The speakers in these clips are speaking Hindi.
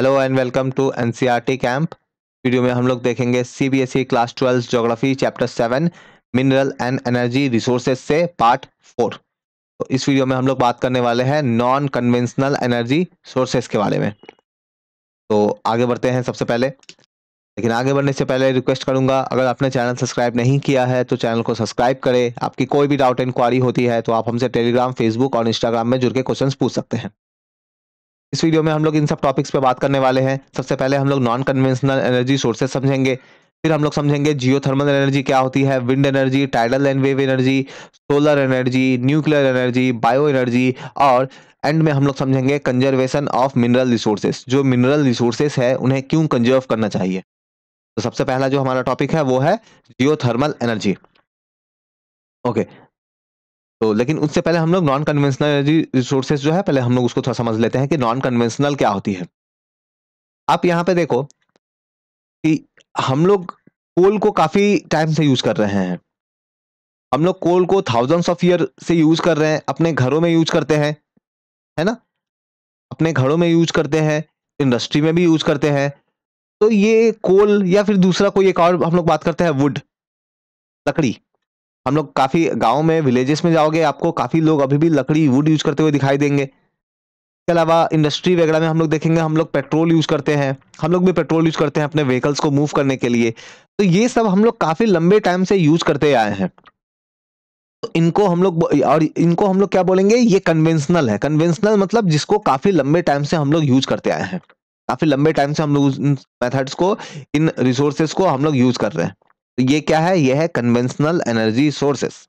hello and welcome to NCERT camp video में हम लोग देखेंगे CBSE class twelve geography chapter seven mineral and energy resources से पार्ट फोर तो इस वीडियो में हम लोग बात करने वाले हैं नॉन कन्वेंशनल एनर्जी सोर्सेज के बारे में तो आगे बढ़ते हैं सबसे पहले लेकिन आगे बढ़ने से पहले रिक्वेस्ट करूंगा अगर आपने चैनल सब्सक्राइब नहीं किया है तो चैनल को सब्सक्राइब करें आपकी कोई भी डाउट इंक्वायरी होती है तो आप हमसे टेलीग्राम फेसबुक और इंस्टाग्राम में जुड़ के क्वेश्चन पूछ सकते हैं इस वीडियो में हम लोग इन सब टॉपिक्स पे बात करने वाले हैं सबसे पहले हम लोग नॉन कन्वेंशनल एनर्जी सोर्सेस समझेंगे फिर हम लोग समझेंगे जियो थर्मल एनर्जी क्या होती है wind energy tidal and wave energy solar energy nuclear energy bio energy और एंड में हम लोग समझेंगे कंजर्वेशन ऑफ मिनरल रिसोर्सेज जो मिनरल रिसोर्सेज है उन्हें क्यों कंजर्व करना चाहिए तो सबसे पहला जो हमारा टॉपिक है वो है जियो थर्मल एनर्जी ओके तो लेकिन उससे पहले हम लोग नॉन कन्वेंशनल एनर्जी रिसोर्सेज जो है पहले हम लोग उसको थोड़ा समझ लेते हैं कि नॉन कन्वेंशनल क्या होती है आप यहाँ पे देखो कि हम लोग कोल को काफी टाइम से यूज कर रहे हैं हम लोग कोल को थाउजेंड्स ऑफ ईयर से यूज कर रहे हैं अपने घरों में यूज करते हैं है ना अपने घरों में यूज करते हैं इंडस्ट्री में भी यूज करते हैं तो ये कोल या फिर दूसरा कोई एक और हम लोग बात करते हैं वुड लकड़ी हम लोग काफ़ी गाँव में विलेजेस में जाओगे आपको काफ़ी लोग अभी भी लकड़ी वुड यूज करते हुए दिखाई देंगे इसके अलावा इंडस्ट्री वगैरह में हम लोग देखेंगे हम लोग पेट्रोल यूज करते हैं हम लोग भी पेट्रोल यूज करते हैं अपने व्हीकल्स को मूव करने के लिए तो ये सब हम लोग काफ़ी लंबे टाइम से यूज करते आए हैं तो इनको हम लोग और इनको हम लोग क्या बोलेंगे ये कन्वेंशनल है कन्वेंशनल मतलब जिसको काफ़ी लंबे टाइम से हम लोग यूज करते आए हैं काफ़ी लंबे टाइम से हम लोग मेथड्स को इन रिसोर्सेज को हम लोग यूज कर रहे हैं तो ये क्या है यह है कन्वेंशनल एनर्जी सोर्सेस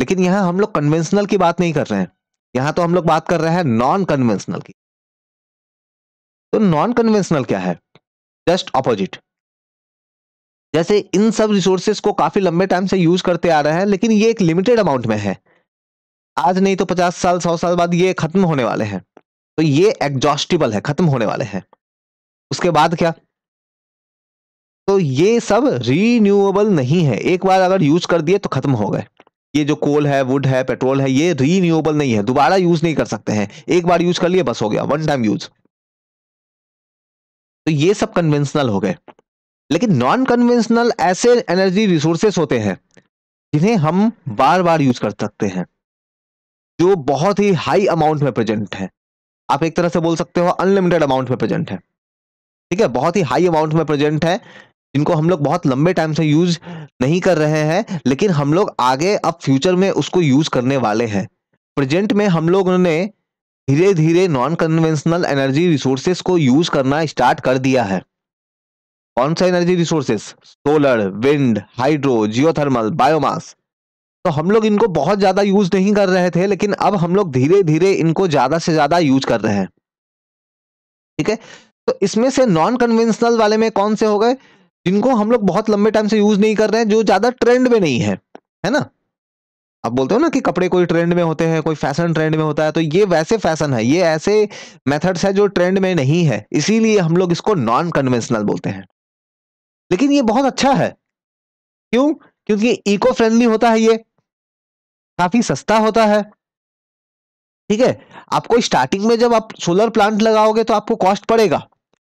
लेकिन यहां हम लोग कन्वेंशनल की बात नहीं कर रहे हैं यहां तो हम लोग बात कर रहे हैं नॉन कन्वेंशनल की तो नॉन कन्वेंशनल क्या है जस्ट अपोजिट जैसे इन सब रिसोर्सेस को काफी लंबे टाइम से यूज करते आ रहे हैं लेकिन ये एक लिमिटेड अमाउंट में है आज नहीं तो पचास साल सौ साल बाद ये खत्म होने वाले हैं तो ये एग्जॉस्टिबल है खत्म होने वाले हैं उसके बाद क्या तो ये सब रीन्यूएबल नहीं है एक बार अगर यूज कर दिए तो खत्म हो गए ये जो कोल है वुड है पेट्रोल है ये रीन्यूएबल नहीं है दोबारा यूज नहीं कर सकते हैं एक बार यूज कर लिए बस हो गया वन टाइम यूज तो ये सब कन्वेंशनल हो गए लेकिन नॉन कन्वेंशनल ऐसे एनर्जी रिसोर्सेस होते हैं जिन्हें हम बार बार यूज कर सकते हैं जो बहुत ही हाई अमाउंट में प्रेजेंट है आप एक तरह से बोल सकते हो अनलिमिटेड अमाउंट में प्रेजेंट है ठीक है बहुत ही हाई अमाउंट में प्रेजेंट है जिनको हम लोग बहुत लंबे टाइम से यूज नहीं कर रहे हैं लेकिन हम लोग आगे अब फ्यूचर में उसको यूज करने वाले हैं प्रेजेंट में हम लोगों ने धीरे धीरे नॉन कन्वेंशनल एनर्जी रिसोर्सेस को यूज करना स्टार्ट कर दिया है कौन सा energy resources solar wind hydro geothermal biomass तो हम लोग इनको बहुत ज्यादा यूज नहीं कर रहे थे लेकिन अब हम लोग धीरे धीरे इनको ज्यादा से ज्यादा यूज कर रहे हैं ठीक है तो इसमें से नॉन कन्वेंशनल वाले में कौन से हो गए जिनको हम लोग बहुत लंबे टाइम से यूज नहीं कर रहे हैं जो ज्यादा ट्रेंड में नहीं है है ना आप बोलते हो ना कि कपड़े कोई ट्रेंड में होते हैं कोई फैशन ट्रेंड में होता है तो ये वैसे फैशन है ये ऐसे मेथड्स है जो ट्रेंड में नहीं है इसीलिए हम लोग इसको नॉन कन्वेंशनल बोलते हैं लेकिन ये बहुत अच्छा है क्यों क्योंकि इको फ्रेंडली होता है ये काफी सस्ता होता है ठीक है आपको स्टार्टिंग में जब आप सोलर प्लांट लगाओगे तो आपको कॉस्ट पड़ेगा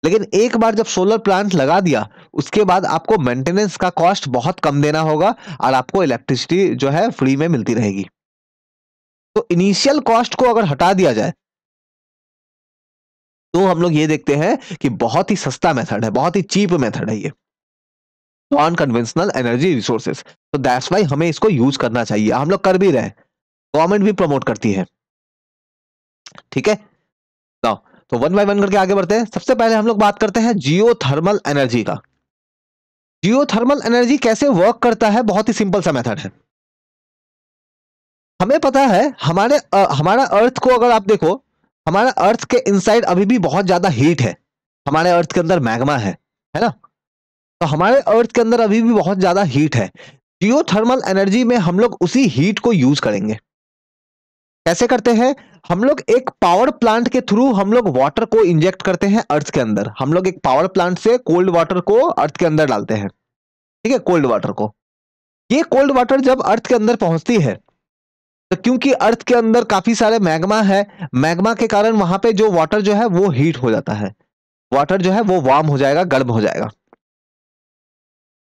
लेकिन एक बार जब सोलर प्लांट लगा दिया उसके बाद आपको मेंटेनेंस का कॉस्ट बहुत कम देना होगा और आपको इलेक्ट्रिसिटी जो है फ्री में मिलती रहेगी तो इनिशियल कॉस्ट को अगर हटा दिया जाए तो हम लोग ये देखते हैं कि बहुत ही सस्ता मेथड है बहुत ही चीप मेथड है ये नॉन कन्वेंशनल एनर्जी रिसोर्सेस तो दैट्स वाई हमें इसको यूज करना चाहिए हम लोग कर भी रहे गवर्नमेंट भी प्रमोट करती है ठीक है नाउ तो वन बाय वन करके आगे बढ़ते हैं सबसे पहले हम लोग बात करते हैं जियो थर्मल एनर्जी का जियो थर्मल एनर्जी कैसे वर्क करता है बहुत ही सिंपल सा मेथड है हमें पता है हमारे आ, हमारा अर्थ को अगर आप देखो हमारा अर्थ के इनसाइड अभी भी बहुत ज्यादा हीट है हमारे अर्थ के अंदर मैग्मा है है ना तो हमारे अर्थ के अंदर अभी भी बहुत ज्यादा हीट है जियो थर्मल एनर्जी में हम लोग उसी हीट को यूज करेंगे कैसे करते हैं हम लोग एक पावर प्लांट के थ्रू हम लोग वाटर को इंजेक्ट करते हैं अर्थ के अंदर हम लोग एक पावर प्लांट से कोल्ड वाटर को अर्थ के अंदर डालते हैं ठीक है कोल्ड वाटर को ये कोल्ड वाटर जब अर्थ के अंदर पहुंचती है तो क्योंकि अर्थ के अंदर काफी सारे मैग्मा है मैग्मा के कारण वहां पे जो वाटर जो है वो हीट हो जाता है वाटर जो है वो वार्म हो जाएगा गर्म हो जाएगा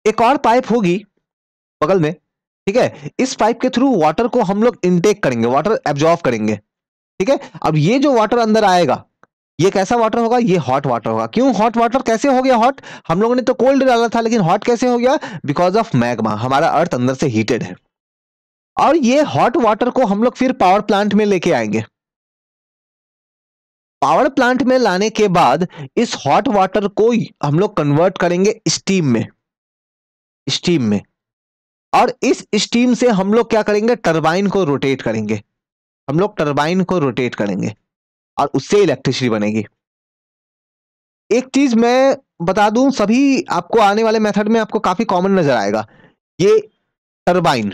एक और पाइप होगी बगल में ठीक है इस पाइप के थ्रू वाटर को हम लोग इनटेक करेंगे वाटर एब्जॉर्व करेंगे ठीक है अब ये जो वाटर अंदर आएगा ये कैसा वाटर होगा ये हॉट वाटर होगा क्यों हॉट वाटर कैसे हो गया हॉट हम लोगों ने तो कोल्ड डाला था लेकिन हॉट कैसे हो गया बिकॉज ऑफ मैग्मा हमारा अर्थ अंदर से हीटेड है और ये हॉट वाटर को हम लोग फिर पावर प्लांट में लेके आएंगे पावर प्लांट में लाने के बाद इस हॉट वाटर को हम लोग कन्वर्ट करेंगे स्टीम में स्टीम में और इस स्टीम से हम लोग क्या करेंगे टरबाइन को रोटेट करेंगे हम लोग टरबाइन को रोटेट करेंगे और उससे इलेक्ट्रिसिटी बनेगी एक चीज मैं बता दूं सभी आपको आने वाले मेथड में आपको काफी कॉमन नजर आएगा ये टरबाइन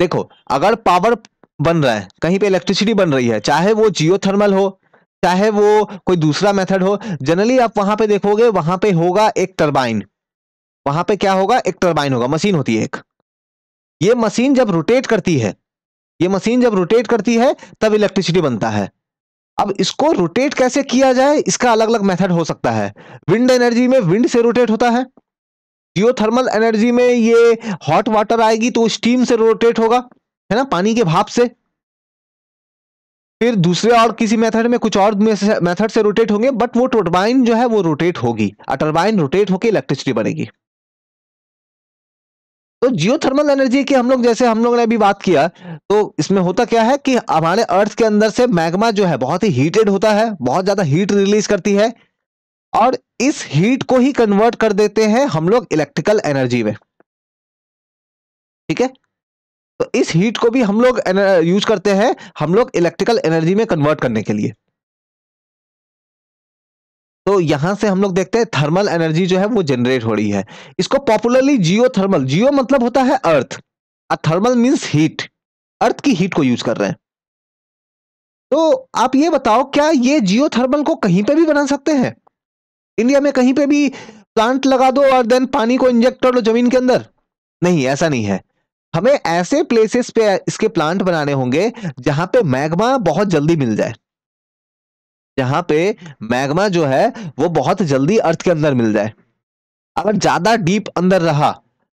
देखो अगर पावर बन रहा है कहीं पे इलेक्ट्रिसिटी बन रही है चाहे वो जियो हो चाहे वो कोई दूसरा मेथड हो जनरली आप वहां पे देखोगे वहां पे होगा एक टर्बाइन वहां पे क्या होगा एक टर्बाइन होगा मशीन होती है एक ये मशीन जब रोटेट करती है ये मशीन जब रोटेट करती है तब इलेक्ट्रिसिटी बनता है अब इसको रोटेट कैसे किया जाए इसका अलग अलग मेथड हो सकता है विंड एनर्जी में विंड से रोटेट होता है जियोथर्मल एनर्जी में ये हॉट वाटर आएगी तो स्टीम से रोटेट होगा है ना पानी के भाप से फिर दूसरे और किसी मेथड में कुछ और मेथड से रोटेट होंगे बट वो टर्बाइन जो है वो रोटेट होगी टर्बाइन रोटेट होकर इलेक्ट्रिसिटी बनेगी तो जियो थर्मल एनर्जी की हम लोग जैसे हम लोग ने अभी बात किया तो इसमें होता क्या है कि हमारे अर्थ के अंदर से मैग्मा जो है बहुत ही हीटेड होता है बहुत ज्यादा हीट रिलीज करती है और इस हीट को ही कन्वर्ट कर देते हैं हम लोग इलेक्ट्रिकल एनर्जी में ठीक है तो इस हीट को भी हम लोग यूज करते हैं हम लोग इलेक्ट्रिकल एनर्जी में कन्वर्ट करने के लिए यहां से हम लोग देखते हैं थर्मल एनर्जी जो है वो जनरेट हो रही है इसको पॉपुलरली जियो थर्मल जियो मतलब होता है अर्थ और थर्मल मीन्स हीट अर्थ की हीट को यूज कर रहे हैं तो आप ये बताओ क्या ये जियो थर्मल को कहीं पे भी बना सकते हैं इंडिया में कहीं पे भी प्लांट लगा दो और देन पानी को इंजेक्ट कर लो जमीन के अंदर नहीं ऐसा नहीं है हमें ऐसे प्लेसेस पे इसके प्लांट बनाने होंगे जहां पे मैग्मा बहुत जल्दी मिल जाए जहां पे मैग्मा जो है वो बहुत जल्दी अर्थ के अंदर मिल जाए अगर ज्यादा डीप अंदर रहा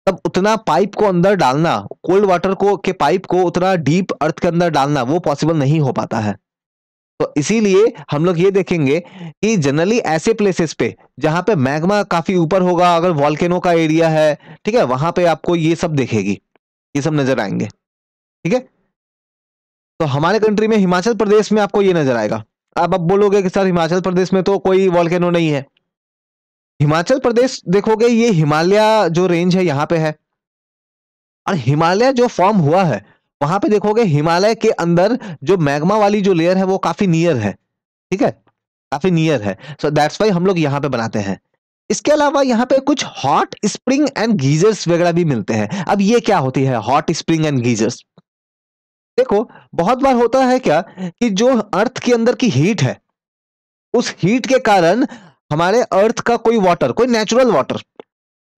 तब उतना पाइप को अंदर डालना कोल्ड वाटर को के पाइप को उतना डीप अर्थ के अंदर डालना वो पॉसिबल नहीं हो पाता है तो इसीलिए हम लोग ये देखेंगे कि जनरली ऐसे प्लेसेस पे जहां पे मैग्मा काफी ऊपर होगा अगर वॉल्केनो का एरिया है ठीक है वहां पे आपको ये सब देखेगी ये सब नजर आएंगे ठीक है तो हमारे कंट्री में हिमाचल प्रदेश में आपको ये नजर आएगा आप अब बोलोगे कि सर हिमाचल प्रदेश में तो कोई वॉल्केनो नहीं है हिमाचल प्रदेश देखोगे ये हिमालय जो रेंज है यहाँ पे है और हिमालय जो फॉर्म हुआ है वहां पे देखोगे हिमालय के अंदर जो मैग्मा वाली जो लेयर है वो काफी नियर है ठीक है काफी नियर है सो दैट्स वाई हम लोग यहाँ पे बनाते हैं इसके अलावा यहाँ पे कुछ हॉट स्प्रिंग एंड गीजर्स वगैरह भी मिलते हैं अब ये क्या होती है हॉट स्प्रिंग एंड गीजर्स देखो बहुत बार होता है क्या कि जो अर्थ के अंदर की हीट है उस हीट के कारण हमारे अर्थ का कोई वाटर कोई नेचुरल वाटर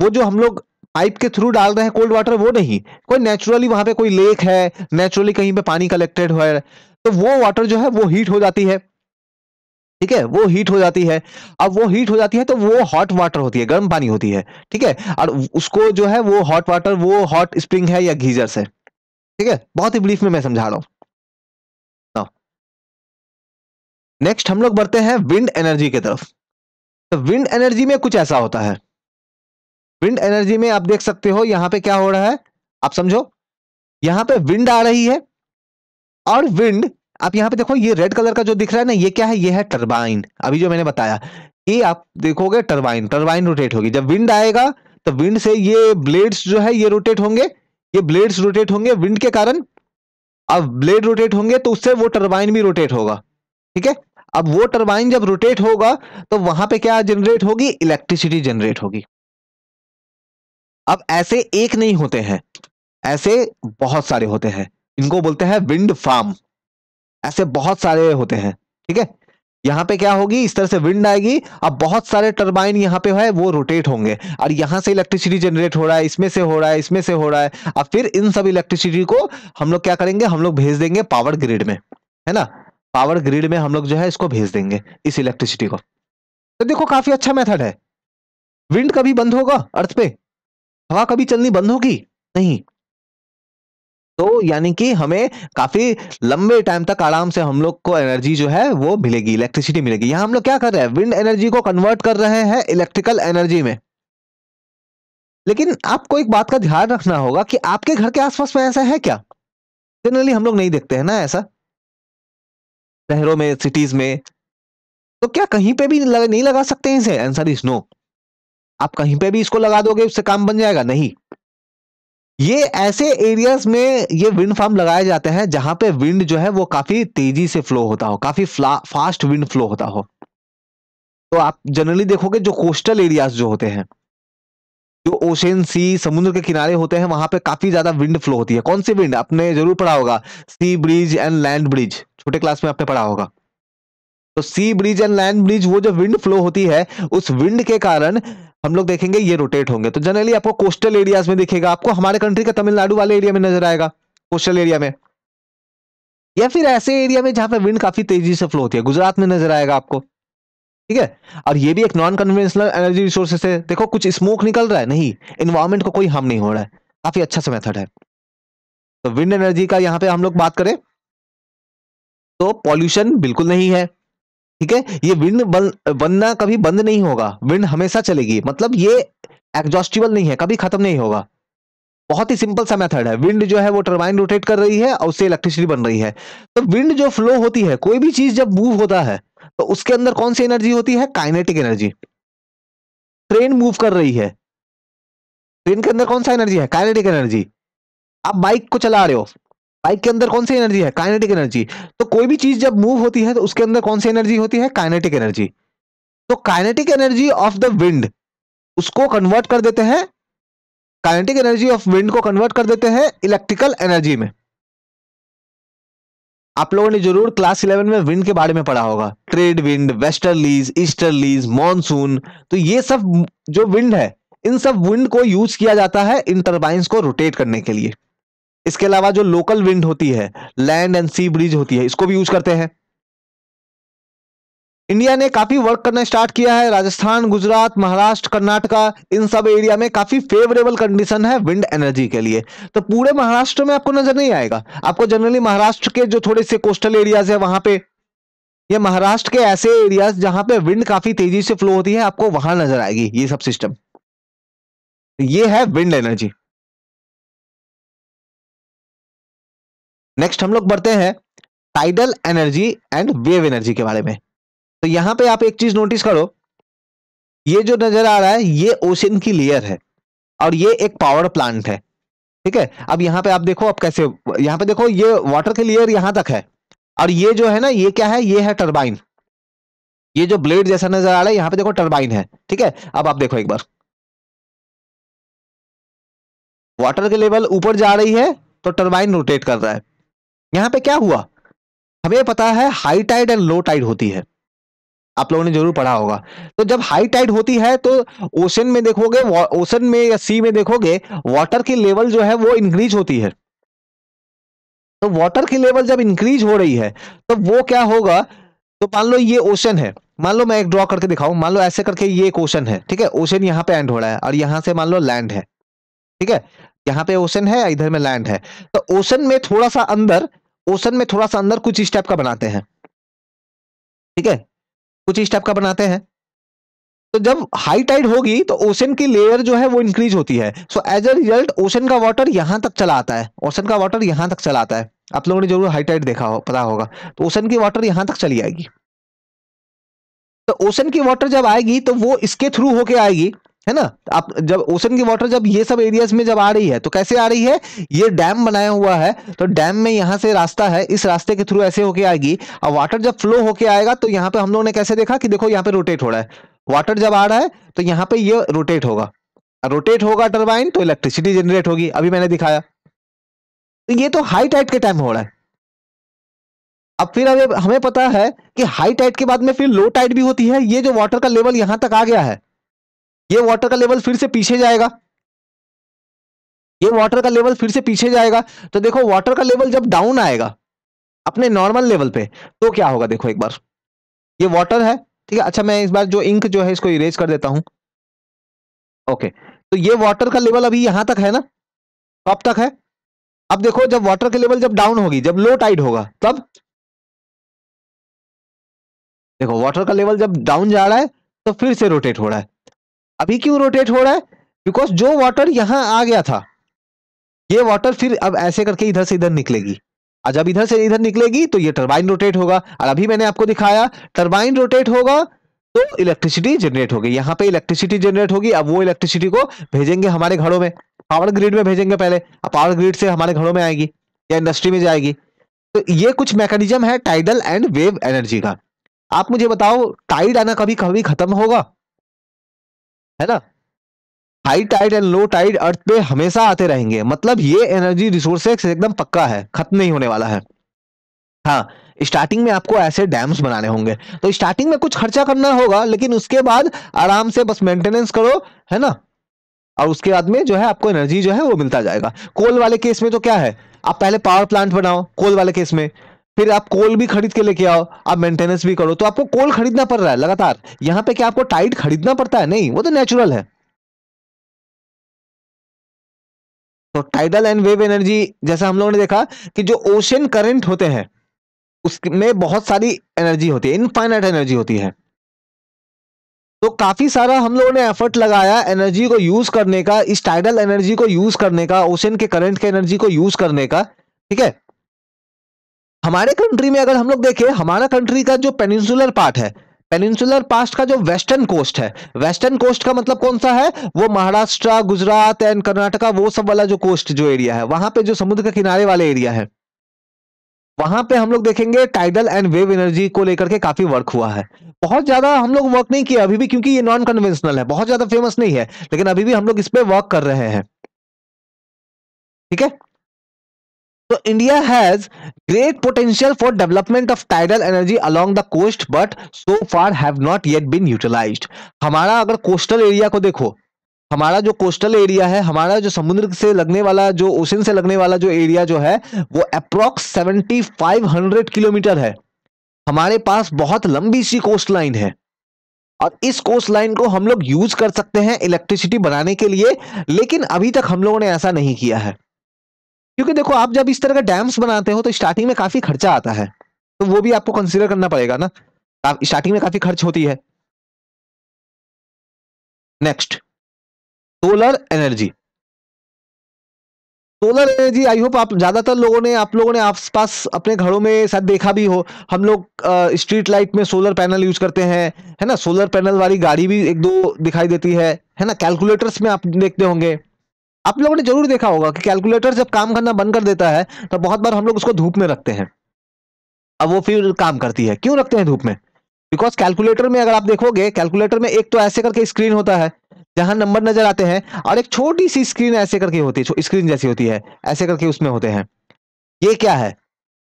वो जो हम लोग पाइप के थ्रू डाल रहे हैं कोल्ड वाटर वो नहीं कोई नेचुरली वहां पे कोई लेक है नेचुरली कहीं पे पानी कलेक्टेड है तो वो वाटर जो है वो हीट हो जाती है ठीक है वो हीट हो जाती है अब वो हीट हो जाती है तो वो हॉट वाटर होती है गर्म पानी होती है ठीक है और उसको जो है वो हॉट वाटर वो हॉट स्प्रिंग है या गीजर से ठीक है बहुत ही ब्रीफ में मैं समझा रहा हूं नेक्स्ट हम लोग बढ़ते हैं विंड एनर्जी की तरफ तो विंड एनर्जी में कुछ ऐसा होता है विंड एनर्जी में आप देख सकते हो यहां पे क्या हो रहा है आप समझो यहां पे विंड आ रही है और विंड आप यहां पे देखो ये रेड कलर का जो दिख रहा है ना ये क्या है ये है टर्बाइन अभी जो मैंने बताया ये आप देखोगे टर्बाइन टर्बाइन रोटेट होगी जब विंड आएगा तो विंड से ये ब्लेड्स जो है ये रोटेट होंगे ये ब्लेड्स रोटेट होंगे विंड के कारण अब ब्लेड रोटेट होंगे तो उससे वो टर्बाइन भी रोटेट होगा ठीक है अब वो टर्बाइन जब रोटेट होगा तो वहां पे क्या जनरेट होगी इलेक्ट्रिसिटी जनरेट होगी अब ऐसे एक नहीं होते हैं ऐसे बहुत सारे होते हैं इनको बोलते हैं विंड फार्म ऐसे बहुत सारे होते हैं ठीक है यहाँ पे क्या होगी इस तरह से विंड आएगी अब बहुत सारे टर्बाइन यहाँ पे है वो रोटेट होंगे और यहाँ से इलेक्ट्रिसिटी जनरेट हो रहा है इसमें से हो रहा है इसमें से हो रहा है अब फिर इन सब इलेक्ट्रिसिटी को हम लोग क्या करेंगे हम लोग भेज देंगे पावर ग्रिड में है ना पावर ग्रिड में हम लोग जो है इसको भेज देंगे इस इलेक्ट्रिसिटी को तो देखो काफी अच्छा मेथड है विंड कभी बंद होगा अर्थ पे हवा कभी चलनी बंद होगी नहीं तो यानी कि हमें काफी लंबे टाइम तक आराम से हम लोग को एनर्जी जो है वो मिलेगी इलेक्ट्रिसिटी मिलेगी यहाँ हम लोग क्या कर रहे हैं विंड एनर्जी को कन्वर्ट कर रहे हैं इलेक्ट्रिकल एनर्जी में लेकिन आपको एक बात का ध्यान रखना होगा कि आपके घर के आसपास में ऐसा है क्या जनरली हम लोग नहीं देखते हैं ना ऐसा शहरों में सिटीज में तो क्या कहीं पे भी लग, नहीं लगा सकते हैं इसे आंसर इज नो आप कहीं पे भी इसको लगा दोगे उससे काम बन जाएगा नहीं ये ऐसे एरियाज में ये विंड फार्म लगाए जाते हैं जहां पे विंड जो है वो काफी तेजी से फ्लो होता हो काफी फास्ट विंड फ्लो होता हो तो आप जनरली देखोगे जो कोस्टल एरियाज जो होते हैं जो ओशन सी समुद्र के किनारे होते हैं वहां पे काफी ज्यादा विंड फ्लो होती है कौन सी विंड आपने जरूर पढ़ा होगा sea breeze and land breeze छोटे क्लास में आपने पढ़ा होगा तो sea breeze and land breeze वो जो विंड फ्लो होती है उस विंड के कारण हम लोग देखेंगे ये रोटेट होंगे तो जनरली आपको कोस्टल एरियाज में दिखेगा आपको हमारे कंट्री का तमिलनाडु वाले एरिया में नजर आएगा कोस्टल एरिया में या फिर ऐसे एरिया में जहां पर विंड काफी तेजी से फ्लो होती है गुजरात में नजर आएगा आपको ठीक है और ये भी एक नॉन कन्वेंशनल एनर्जी रिसोर्सेस है देखो कुछ स्मोक निकल रहा है नहीं इन्वायरमेंट को कोई हार्म नहीं हो रहा है काफी अच्छा सा मेथड है तो विंड एनर्जी का यहाँ पे हम लोग बात करें तो पॉल्यूशन बिल्कुल नहीं है ठीक है ये विंड बन, बनना कभी बंद नहीं होगा विंड हमेशा चलेगी मतलब ये एग्जॉस्टिबल नहीं है कभी खत्म नहीं होगा बहुत ही सिंपल सा मेथड है विंड जो है वो टर्बाइन रोटेट कर रही है और उससे इलेक्ट्रिसिटी बन रही है तो विंड जो फ्लो होती है कोई भी चीज जब मूव होता है तो उसके अंदर कौन सी एनर्जी होती है काइनेटिक एनर्जी ट्रेन मूव कर रही है ट्रेन के अंदर कौन सा एनर्जी है काइनेटिक एनर्जी आप बाइक को चला रहे हो बाइक के अंदर कौन सी एनर्जी है काइनेटिक एनर्जी तो कोई भी चीज जब मूव होती है तो उसके अंदर कौन सी एनर्जी होती है काइनेटिक एनर्जी तो kinetic energy of the wind उसको कन्वर्ट कर देते हैं काइनेटिक एनर्जी ऑफ विंड को कन्वर्ट कर देते हैं इलेक्ट्रिकल एनर्जी में आप लोगों ने जरूर क्लास इलेवन में विंड के बारे में पढ़ा होगा trade wind westerlies easterlies monsoon तो ये सब जो विंड है इन सब विंड को यूज किया जाता है इन टर्बाइन को रोटेट करने के लिए इसके अलावा जो लोकल विंड होती है लैंड एंड सी ब्रिज होती है इसको भी यूज करते हैं इंडिया ने काफी वर्क करना स्टार्ट किया है राजस्थान गुजरात महाराष्ट्र कर्नाटका इन सब एरिया में काफी फेवरेबल कंडीशन है विंड एनर्जी के लिए तो पूरे महाराष्ट्र में आपको नजर नहीं आएगा आपको जनरली महाराष्ट्र के जो थोड़े से कोस्टल एरियाज है वहां पे या महाराष्ट्र के ऐसे एरियाज जहां पे विंड काफी तेजी से फ्लो होती है आपको वहां नजर आएगी ये सब सिस्टम ये है विंड एनर्जी नेक्स्ट हम लोग बढ़ते हैं tidal energy and wave energy के बारे में तो यहां पे आप एक चीज नोटिस करो ये जो नजर आ रहा है ये ओशन की लेयर है और ये एक पावर प्लांट है ठीक है अब यहाँ पे आप देखो अब कैसे यहां पे देखो ये वाटर की लेयर यहां तक है और ये जो है ना ये क्या है ये है टर्बाइन ये जो ब्लेड जैसा नजर आ रहा है यहाँ पे देखो टर्बाइन है ठीक है अब आप देखो एक बार वाटर के लेवल ऊपर जा रही है तो टर्बाइन रोटेट कर रहा है यहाँ पे क्या हुआ हमें पता है high tide and low tide होती है आप लोगों ने जरूर पढ़ा होगा तो जब हाई टाइड होती है तो ओशन में देखोगे ओशन में या सी में देखोगे वाटर की लेवल जो है वो इंक्रीज होती है तो वाटर की लेवल जब इंक्रीज हो रही है तो वो क्या होगा तो मान लो ये ओशन है मान लो मैं एक ड्रॉ करके दिखाऊं मान लो ऐसे करके ये एक ओशन है ठीक है ओशन यहाँ पे एंड हो रहा है और यहां से मान लो लैंड है ठीक है यहाँ पे ओशन है इधर में लैंड है तो ओशन में थोड़ा सा अंदर ओशन में थोड़ा सा अंदर कुछ इस टाइप का बनाते हैं ठीक है कुछ इस टाइप का बनाते हैं तो जब हाई टाइड होगी तो ओशन की लेयर जो है वो इंक्रीज होती है so as a result ocean का वाटर यहां तक चला आता है ओशन का वाटर यहां तक चला आता है आप लोगों ने जरूर हाई टाइड देखा हो पता होगा तो ओशन की वाटर यहां तक चली आएगी तो ओशन की वाटर जब आएगी तो वो इसके थ्रू होके आएगी है ना आप जब ओशन की वाटर जब ये सब एरियाज में जब आ रही है तो कैसे आ रही है ये डैम बनाया हुआ है तो डैम में यहाँ से रास्ता है इस रास्ते के थ्रू ऐसे होके आएगी और वाटर जब फ्लो होके आएगा तो यहाँ पे हम लोगों ने कैसे देखा कि देखो यहाँ पे रोटेट हो रहा है वाटर जब आ रहा है तो यहाँ पे ये रोटेट होगा रोटेट होगा टर्बाइन तो इलेक्ट्रिसिटी जनरेट होगी अभी मैंने दिखाया तो ये तो हाई टाइट के टाइम हो रहा है अब फिर अब हमें पता है कि हाई टाइट के बाद में फिर लो टाइट भी होती है ये जो वाटर का लेवल यहां तक आ गया है ये वाटर का लेवल फिर से पीछे जाएगा ये वाटर का लेवल फिर से पीछे जाएगा तो देखो वाटर का लेवल जब डाउन आएगा अपने नॉर्मल लेवल पे तो क्या होगा देखो एक बार ये वाटर है ठीक है अच्छा मैं इस बार जो इंक जो है इसको इरेज कर देता हूं ओके तो ये वाटर का लेवल अभी यहां तक है ना टॉप तक है अब देखो जब वाटर का लेवल जब डाउन होगी जब लो टाइड होगा तब देखो वाटर का लेवल जब डाउन जा रहा है तो फिर से रोटेट हो रहा है अभी क्यों रोटेट हो रहा है बिकॉज जो वाटर यहां आ गया था ये वाटर फिर अब ऐसे करके इधर से इधर निकलेगी और जब इधर से इधर निकलेगी तो ये टर्बाइन रोटेट होगा और अभी मैंने आपको दिखाया टर्बाइन रोटेट होगा तो इलेक्ट्रिसिटी जनरेट होगी यहाँ पे इलेक्ट्रिसिटी जनरेट होगी अब वो इलेक्ट्रिसिटी को भेजेंगे हमारे घरों में पावर ग्रिड में भेजेंगे पहले अब पावर ग्रिड से हमारे घरों में आएगी या इंडस्ट्री में जाएगी तो ये कुछ मैकेनिज्म है टाइडल एंड वेव एनर्जी का आप मुझे बताओ टाइड आना कभी कभी खत्म होगा है ना high tide and low tide earth पे हमेशा आते रहेंगे मतलब ये एनर्जी रिसोर्सेस एकदम पक्का है खत्म नहीं होने वाला है हाँ स्टार्टिंग में आपको ऐसे डैम्स बनाने होंगे तो स्टार्टिंग में कुछ खर्चा करना होगा लेकिन उसके बाद आराम से बस मेंटेनेंस करो है ना और उसके बाद में जो है आपको एनर्जी जो है वो मिलता जाएगा कोल वाले केस में तो क्या है आप पहले पावर प्लांट बनाओ कोल वाले केस में फिर आप कोल भी खरीद के लेके आओ आप मेंटेनेंस भी करो तो आपको कोल खरीदना पड़ रहा है लगातार यहां पे क्या आपको टाइट खरीदना पड़ता है नहीं वो तो नेचुरल है तो टाइडल एंड वेव एनर्जी जैसा हम लोगों ने देखा कि जो ओशन करंट होते हैं उसमें बहुत सारी एनर्जी होती है इनफाइनाइट एनर्जी होती है तो काफी सारा हम लोगों ने एफर्ट लगाया एनर्जी को यूज करने का इस टाइडल एनर्जी को यूज करने का ओशन के करंट के एनर्जी को यूज करने का ठीक है हमारे कंट्री में अगर हम लोग देखें हमारा कंट्री का जो पेनिनसुलर पार्ट है पेनिनसुलर पास्ट का जो वेस्टर्न कोस्ट है वेस्टर्न कोस्ट का मतलब कौन सा है वो महाराष्ट्र गुजरात एंड कर्नाटका वो सब वाला जो कोस्ट जो एरिया है वहां पे जो समुद्र के किनारे वाले एरिया है वहां पे हम लोग देखेंगे टाइडल एंड वेव एनर्जी को लेकर के काफी वर्क हुआ है बहुत ज्यादा हम लोग वर्क नहीं किया अभी भी क्योंकि ये नॉन कन्वेंशनल है बहुत ज्यादा फेमस नहीं है लेकिन अभी भी हम लोग इस पर वर्क कर रहे हैं ठीक है तो India has great potential for development of tidal energy along the coast but so far have not yet been utilize हमारा अगर कोस्टल एरिया को देखो हमारा जो कोस्टल एरिया है हमारा जो समुद्र से लगने वाला जो ओशन से लगने वाला जो एरिया जो है वो अप्रॉक्स 7500 किलोमीटर है हमारे पास बहुत लंबी सी कोस्ट लाइन है और इस कोस्ट लाइन को हम लोग यूज कर सकते हैं इलेक्ट्रिसिटी बनाने के लिए लेकिन अभी तक हम लोगों ने ऐसा नहीं किया है क्योंकि देखो आप जब इस तरह का डैम्स बनाते हो तो स्टार्टिंग में काफी खर्चा आता है तो वो भी आपको कंसिडर करना पड़ेगा ना स्टार्टिंग में काफी खर्च होती है next solar energy solar energy I hope आप ज्यादातर लोगों ने आप लोगों ने आसपास अपने घरों में शायद देखा भी हो हम लोग स्ट्रीट लाइट में सोलर पैनल यूज करते हैं है ना सोलर पैनल वाली गाड़ी भी एक दो दिखाई देती है है ना कैलकुलेटर्स में आप देखते होंगे आप लोगों ने जरूर देखा होगा कि कैलकुलेटर जब काम करना बंद कर देता है तो बहुत बार हम लोग उसको धूप में रखते हैं अब वो फिर काम करती है क्यों रखते हैं धूप में बिकॉज कैलकुलेटर में अगर आप देखोगे कैलकुलेटर में एक तो ऐसे करके स्क्रीन होता है जहां नंबर नजर आते हैं और एक छोटी सी स्क्रीन ऐसे करके होती है स्क्रीन जैसी होती है ऐसे करके उसमें होते हैं ये क्या है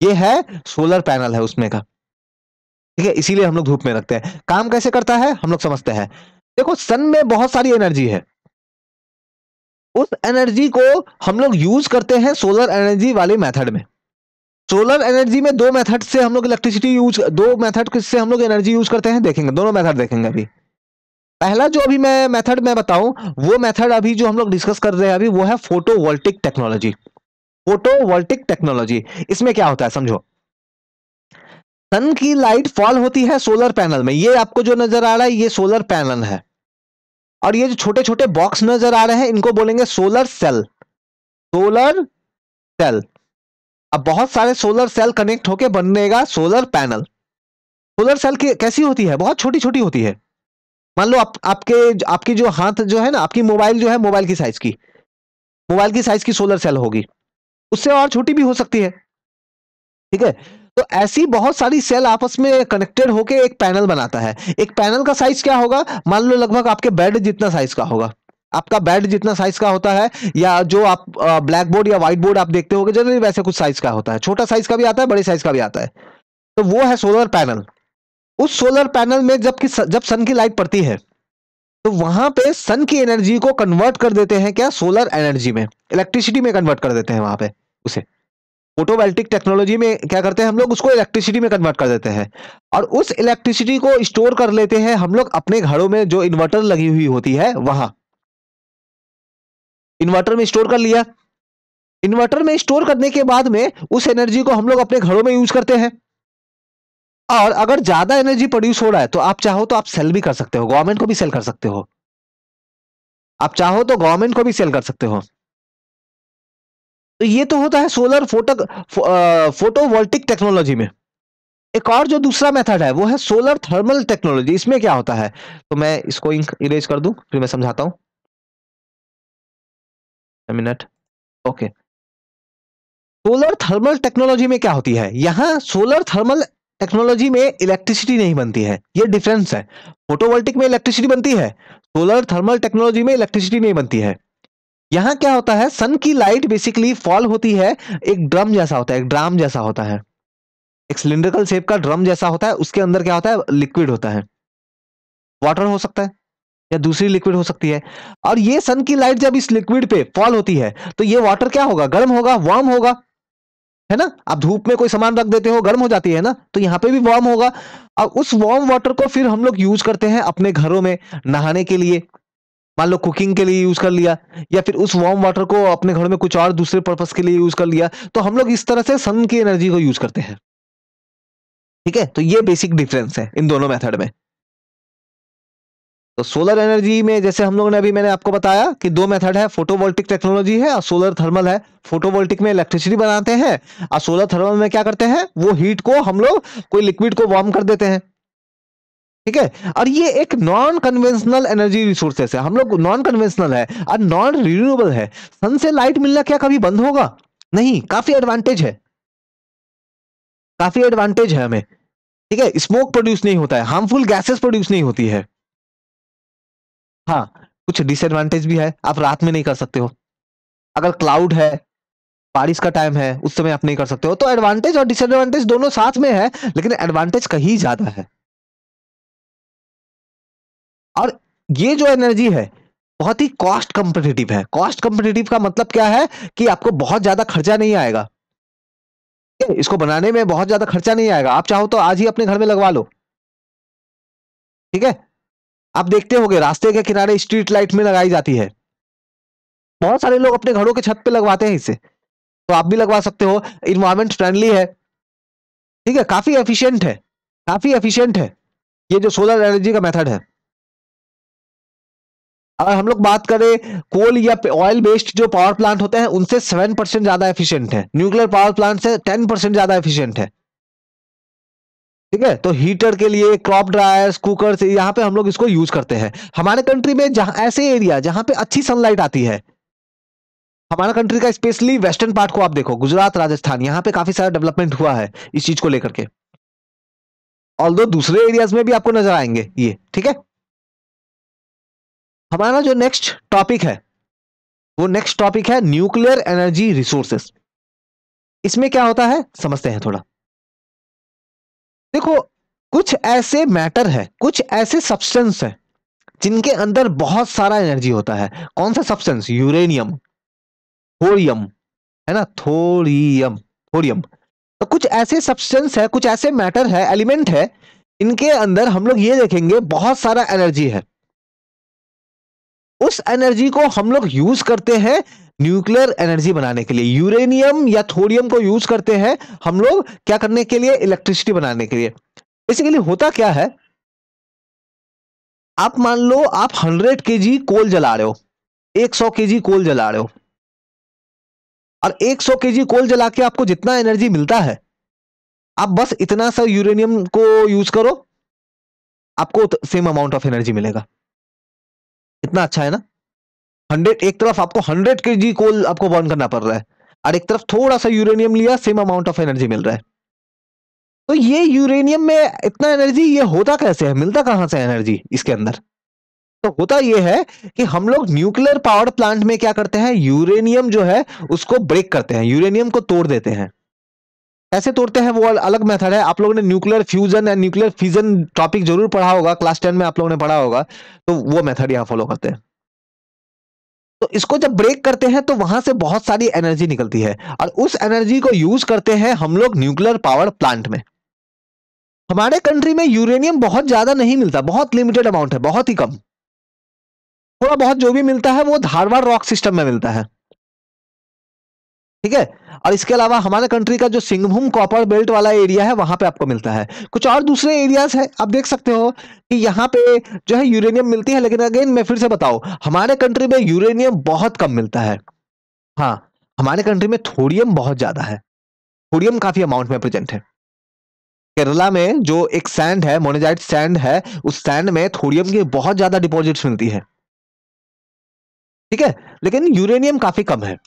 ये है सोलर पैनल है उसमें का ठीक है इसीलिए हम लोग धूप में रखते हैं काम कैसे करता है हम लोग समझते हैं देखो सन में बहुत सारी एनर्जी है उस एनर्जी को हम लोग यूज करते हैं सोलर एनर्जी वाले मेथड में सोलर एनर्जी में दो मेथड से हम लोग इलेक्ट्रिसिटी यूज दो मेथड से हम लोग एनर्जी यूज करते हैं देखेंगे दोनों मेथड देखेंगे अभी पहला जो अभी मैं मेथड मैं बताऊं वो मेथड अभी जो हम लोग डिस्कस कर रहे हैं अभी वो है फोटोवोल्टिक टेक्नोलॉजी फोटोवोल्टिक टेक्नोलॉजी इसमें क्या होता है समझो सन की लाइट फॉल होती है सोलर पैनल में ये आपको जो नजर आ रहा है ये सोलर पैनल है और ये जो छोटे छोटे बॉक्स नजर आ रहे हैं इनको बोलेंगे सोलर सेल सोलर सेल अब बहुत सारे सोलर सेल कनेक्ट होके बनेगा सोलर पैनल सोलर सेल की कैसी होती है बहुत छोटी छोटी होती है मान लो आप, आपके आपकी जो हाथ जो है ना आपकी मोबाइल जो है मोबाइल की साइज की मोबाइल की साइज की सोलर सेल होगी उससे और छोटी भी हो सकती है ठीक है तो ऐसी बहुत सारी सेल आपस में कनेक्टेड होकर एक पैनल बनाता है एक पैनल का साइज क्या होगा मान लो लगभग आपके बेड जितना साइज का होगा आपका बेड जितना साइज का होता है या जो आप ब्लैक बोर्ड या व्हाइट बोर्ड आप देखते हो जनरली वैसे कुछ साइज का होता है छोटा साइज का भी आता है बड़े साइज का भी आता है तो वो है सोलर पैनल उस सोलर पैनल में जबकि जब सन की लाइट पड़ती है तो वहां पे सन की एनर्जी को कन्वर्ट कर देते हैं क्या सोलर एनर्जी में इलेक्ट्रिसिटी में कन्वर्ट कर देते हैं वहां पे उसे फोटोवेल्टिक टेक्नोलॉजी में क्या करते हैं हम लोग उसको इलेक्ट्रिसिटी में कन्वर्ट कर देते हैं और उस इलेक्ट्रिसिटी को स्टोर कर लेते हैं हम लोग अपने घरों में जो इन्वर्टर लगी हुई होती है वहां इन्वर्टर में स्टोर कर लिया इन्वर्टर में स्टोर करने के बाद में उस एनर्जी को हम लोग अपने घरों में यूज करते हैं और अगर ज्यादा एनर्जी प्रोड्यूस हो रहा है तो आप चाहो तो आप सेल भी कर सकते हो गवर्नमेंट को भी सेल कर सकते हो आप चाहो तो गवर्नमेंट को भी सेल कर सकते हो ये तो होता है सोलर फोटो फोटोवोल्टिक टेक्नोलॉजी में एक और जो दूसरा मेथड है वो है सोलर थर्मल टेक्नोलॉजी इसमें क्या होता है तो मैं इसको इरेज कर दूं फिर मैं समझाता हूं minute okay solar thermal technology में क्या होती है यहां सोलर थर्मल टेक्नोलॉजी में इलेक्ट्रिसिटी नहीं बनती है ये डिफरेंस है फोटोवोल्टिक में इलेक्ट्रिसिटी बनती है सोलर थर्मल टेक्नोलॉजी में इलेक्ट्रिसिटी नहीं बनती है यहां क्या होता है सन की लाइट बेसिकली फॉल होती है एक ड्रम जैसा होता है एक ड्राम जैसा होता है एक सिलिंड्रिकल शेप का ड्रम जैसा होता है उसके अंदर क्या होता है लिक्विड होता है वाटर हो सकता है या दूसरी लिक्विड हो सकती है और ये सन की लाइट जब इस लिक्विड पे फॉल होती है तो ये वाटर क्या होगा गर्म होगा वार्म होगा है ना आप धूप में कोई सामान रख देते हो गर्म हो जाती है ना तो यहाँ पे भी वार्म होगा और उस वार्म वाटर को फिर हम लोग यूज करते हैं अपने घरों में नहाने के लिए मान लो कुकिंग के लिए यूज कर लिया या फिर उस वार्म वाटर को अपने घर में कुछ और दूसरे पर्पज के लिए यूज कर लिया तो हम लोग इस तरह से सन की एनर्जी को यूज करते हैं ठीक है तो ये बेसिक डिफरेंस है इन दोनों मेथड में तो सोलर एनर्जी में जैसे हम लोगों ने अभी मैंने आपको बताया कि दो मेथड है फोटोवोल्टिक टेक्नोलॉजी है और सोलर थर्मल है फोटोवोल्टिक में इलेक्ट्रिसिटी बनाते हैं और सोलर थर्मल में क्या करते हैं वो हीट को हम लोग कोई लिक्विड को वार्म कर देते हैं ठीक है और ये एक नॉन कन्वेंशनल एनर्जी रिसोर्सेस है हम लोग नॉन कन्वेंशनल है और नॉन रिन्यूएबल है सन से लाइट मिलना क्या कभी बंद होगा नहीं काफी एडवांटेज है काफी एडवांटेज है हमें ठीक है स्मोक प्रोड्यूस नहीं होता है हार्मफुल गैसेस प्रोड्यूस नहीं होती है हाँ कुछ डिसएडवांटेज भी है आप रात में नहीं कर सकते हो अगर क्लाउड है बारिश का टाइम है उस समय आप नहीं कर सकते हो तो एडवांटेज और डिसएडवांटेज दोनों साथ में है लेकिन एडवांटेज कहीं ज्यादा है और ये जो एनर्जी है बहुत ही कॉस्ट कंपिटेटिव है कॉस्ट कॉम्पिटेटिव का मतलब क्या है कि आपको बहुत ज्यादा खर्चा नहीं आएगा इसको बनाने में बहुत ज्यादा खर्चा नहीं आएगा आप चाहो तो आज ही अपने घर में लगवा लो ठीक है आप देखते होंगे रास्ते के किनारे स्ट्रीट लाइट में लगाई जाती है बहुत सारे लोग अपने घरों के छत पे लगवाते हैं इसे तो आप भी लगवा सकते हो इन्वायरमेंट फ्रेंडली है ठीक है काफी एफिशिएंट है काफी एफिशिएंट है ये जो सोलर एनर्जी का मेथड है अगर हम लोग बात करें कोल या ऑयल बेस्ड जो पावर प्लांट होते हैं उनसे सेवन परसेंट ज्यादा एफिशिएंट है न्यूक्लियर पावर प्लांट से टेन परसेंट ज्यादा एफिशिएंट है ठीक है तो हीटर के लिए क्रॉप ड्रायर्स कुकर यहाँ पे हम लोग इसको यूज करते हैं हमारे कंट्री में जहां ऐसे एरिया जहां पे अच्छी सनलाइट आती है हमारा कंट्री का स्पेशली वेस्टर्न पार्ट को आप देखो गुजरात राजस्थान यहाँ पे काफी सारा डेवलपमेंट हुआ है इस चीज को लेकर के ऑल दूसरे एरियाज में भी आपको नजर आएंगे ये ठीक है हमारा जो नेक्स्ट टॉपिक है वो नेक्स्ट टॉपिक है न्यूक्लियर एनर्जी रिसोर्सेस इसमें क्या होता है समझते हैं थोड़ा देखो कुछ ऐसे मैटर है कुछ ऐसे सब्सटेंस है जिनके अंदर बहुत सारा एनर्जी होता है कौन सा सब्सटेंस यूरेनियम थोरियम है ना थोरियम थोरियम तो कुछ ऐसे सब्सटेंस है कुछ ऐसे मैटर है एलिमेंट है इनके अंदर हम लोग ये देखेंगे बहुत सारा एनर्जी है उस एनर्जी को हम लोग यूज करते हैं न्यूक्लियर एनर्जी बनाने के लिए यूरेनियम या थोरियम को यूज करते हैं हम लोग क्या करने के लिए इलेक्ट्रिसिटी बनाने के लिए बेसिकली होता क्या है आप मान लो आप 100 जी कोल जला रहे हो 100 जी कोल जला रहे हो और 100 जी कोल जला के आपको जितना एनर्जी मिलता है आप बस इतना सा यूरेनियम को यूज करो आपको सेम अमाउंट ऑफ एनर्जी मिलेगा इतना अच्छा है ना हंड्रेड एक तरफ आपको हंड्रेड के जी कोल आपको बर्न करना पड़ रहा है और एक तरफ थोड़ा सा यूरेनियम लिया सेम अमाउंट ऑफ एनर्जी मिल रहा है तो ये यूरेनियम में इतना एनर्जी ये होता कैसे है मिलता कहां से एनर्जी इसके अंदर तो होता यह है कि हम लोग न्यूक्लियर पावर प्लांट में क्या करते हैं यूरेनियम जो है उसको ब्रेक करते हैं यूरेनियम को तोड़ देते हैं कैसे तोड़ते हैं वो अलग मेथड है आप लोगों ने nuclear fusion and nuclear fusion topic जरूर पढ़ा होगा क्लास टेन में आप लोगों ने पढ़ा होगा तो वो मेथड यहाँ फॉलो करते हैं तो इसको जब ब्रेक करते हैं तो वहां से बहुत सारी एनर्जी निकलती है और उस एनर्जी को यूज करते हैं हम लोग न्यूक्लियर पावर प्लांट में हमारे कंट्री में यूरेनियम बहुत ज्यादा नहीं मिलता बहुत लिमिटेड अमाउंट है बहुत ही कम थोड़ा बहुत जो भी मिलता है वो धारवाड़ रॉक सिस्टम में मिलता है ठीक है और इसके अलावा हमारे कंट्री का जो सिंहभूम कॉपर बेल्ट वाला एरिया है वहां पे आपको मिलता है कुछ और दूसरे एरियाज है आप देख सकते हो कि यहाँ पे जो है यूरेनियम मिलती है लेकिन अगेन मैं फिर से बताओ हमारे कंट्री में यूरेनियम बहुत कम मिलता है हाँ हमारे कंट्री में थोड़ियम बहुत ज्यादा है थोड़ियम काफी अमाउंट में प्रेजेंट है केरला में जो एक सैंड है मोनेजाइट सैंड है उस सैंड में थोड़ियम की बहुत ज्यादा डिपॉजिट्स मिलती है ठीक है लेकिन यूरेनियम काफी कम है